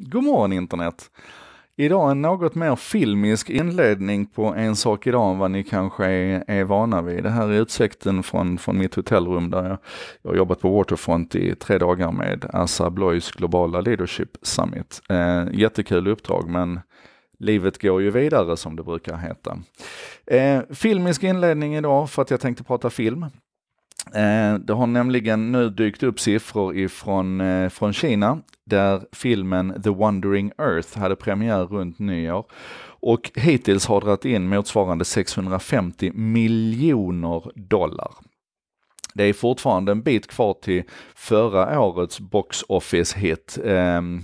God morgon internet! Idag en något mer filmisk inledning på En sak idag än vad ni kanske är, är vana vid. Det här är utsikten från, från mitt hotellrum där jag, jag har jobbat på Waterfront i tre dagar med Assa Bloys globala leadership summit. Eh, jättekul uppdrag men Livet går ju vidare som det brukar heta. Eh, filmisk inledning idag för att jag tänkte prata film. Eh, det har nämligen nu dykt upp siffror ifrån, eh, från Kina där filmen The Wandering Earth hade premiär runt nyår och hittills har dragit in motsvarande 650 miljoner dollar. Det är fortfarande en bit kvar till förra årets box office-hit. Um, ehm,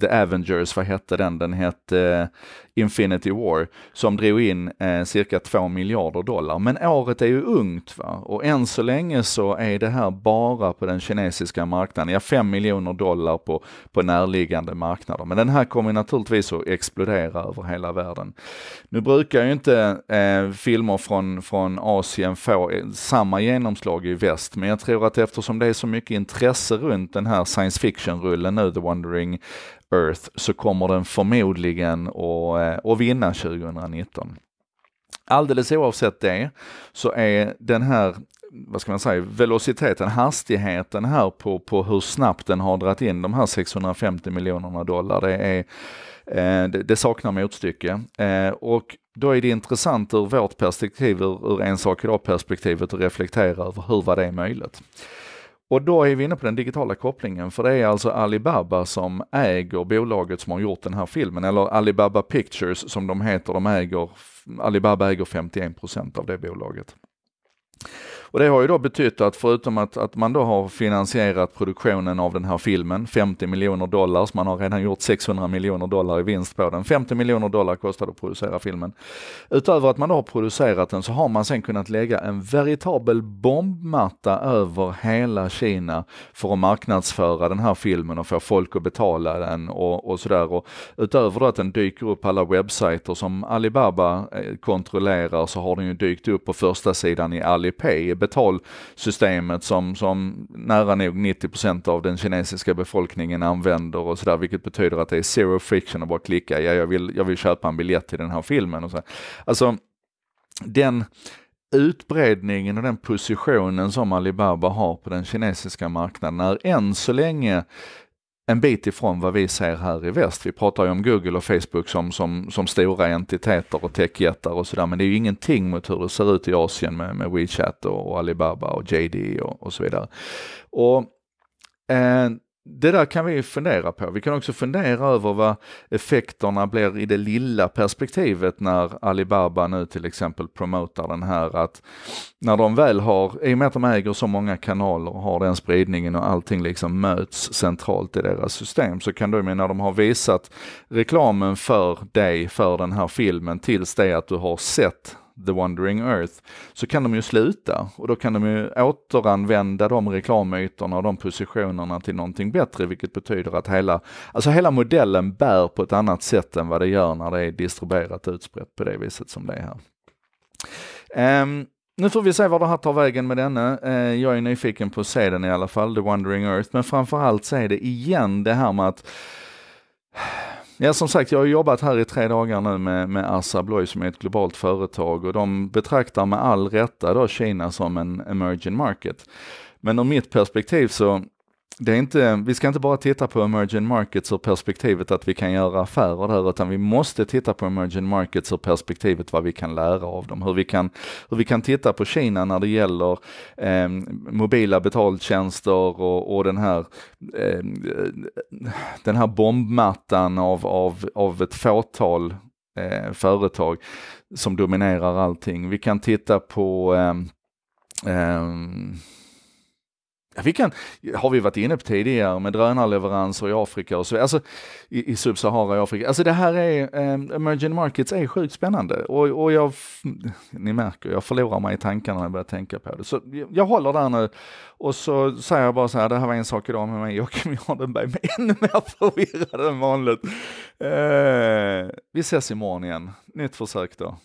The Avengers, vad hette den? Den hette uh, Infinity War, som drog in uh, cirka 2 miljarder dollar. Men året är ju ungt va? och än så länge så är det här bara på den kinesiska marknaden. Ja, 5 miljoner dollar på, på närliggande marknader. Men den här kommer naturligtvis att explodera över hela världen. Nu brukar ju inte uh, filmer från, från Asien få samma genomslag i väst. Men jag tror att eftersom det är så mycket intresse runt den här science fiction-rullen nu, The Wandering Earth, så kommer den förmodligen att, eh, att vinna 2019. Alldeles oavsett det så är den här vad ska man säga, velociteten, hastigheten här på, på hur snabbt den har dragit in de här 650 miljonerna dollar. Det, är, eh, det, det saknar motstycke. Eh, och då är det intressant ur vårt perspektiv, ur, ur en sak idag-perspektivet, att reflektera över hur var det möjligt. Och då är vi inne på den digitala kopplingen, för det är alltså Alibaba som äger bolaget som har gjort den här filmen, eller Alibaba Pictures som de heter, de äger, Alibaba äger 51 av det bolaget. Och det har ju då betytt att förutom att, att man då har finansierat produktionen av den här filmen, 50 miljoner dollar, så man har redan gjort 600 miljoner dollar i vinst på den. 50 miljoner dollar kostade att producera filmen. Utöver att man då har producerat den så har man sen kunnat lägga en veritabel bombmatta över hela Kina för att marknadsföra den här filmen och få folk att betala den och, och sådär. Och utöver då att den dyker upp på alla webbsajter som Alibaba eh, kontrollerar så har den ju dykt upp på första sidan i Alipay betalsystemet som, som nära nog 90 av den kinesiska befolkningen använder och sådär, vilket betyder att det är zero friction att bara klicka, ja, jag vill, jag vill köpa en biljett till den här filmen och så. Alltså, den utbredningen och den positionen som Alibaba har på den kinesiska marknaden är än så länge en bit ifrån vad vi ser här i väst. Vi pratar ju om Google och Facebook som, som, som stora entiteter och techjättar och sådär, men det är ju ingenting mot hur det ser ut i Asien med, med WeChat och, Alibaba och JD och, och så vidare. Och eh, det där kan vi fundera på. Vi kan också fundera över vad effekterna blir i det lilla perspektivet när Alibaba nu till exempel promotar den här att när de väl har, i och med att de äger så många kanaler och har den spridningen och allting liksom möts centralt i deras system så kan de, när de har visat reklamen för dig, för den här filmen, tills det att du har sett The Wandering Earth, så kan de ju sluta och då kan de ju återanvända de reklamytorna och de positionerna till någonting bättre, vilket betyder att hela, alltså hela modellen bär på ett annat sätt än vad det gör när det är distribuerat utspritt på det viset som det är här. Um, nu får vi se var det här tar vägen med denna. Ehm, jag är nyfiken på att se den i alla fall, The Wandering Earth, men framförallt så är det igen det här med att Ja, som sagt, jag har jobbat här i tre dagar nu med, med Assa Abloy som är ett globalt företag och de betraktar med all rätta då Kina som en emerging market. Men ur mitt perspektiv så det är inte, vi ska inte bara titta på emerging markets ur perspektivet att vi kan göra affärer där, utan vi måste titta på emerging markets ur perspektivet vad vi kan lära av dem. Hur vi kan, hur vi kan titta på Kina när det gäller eh, mobila betaltjänster och, och den, här, eh, den här bombmattan av, av, av ett fåtal eh, företag som dominerar allting. Vi kan titta på eh, eh, vi kan, har vi varit inne på tidigare med drönarleveranser i Afrika och så alltså i, i Subsahara i Afrika. Alltså det här är, eh, emerging markets är sjukt spännande och, och jag, ni märker, jag förlorar mig i tankarna när jag börjar tänka på det. Så jag, jag håller där nu och så säger jag bara så här, det här var en sak idag med mig, Joakim Jardenberg, men ännu mer förvirrad än vanligt. Eh, vi ses imorgon igen, nytt försök då.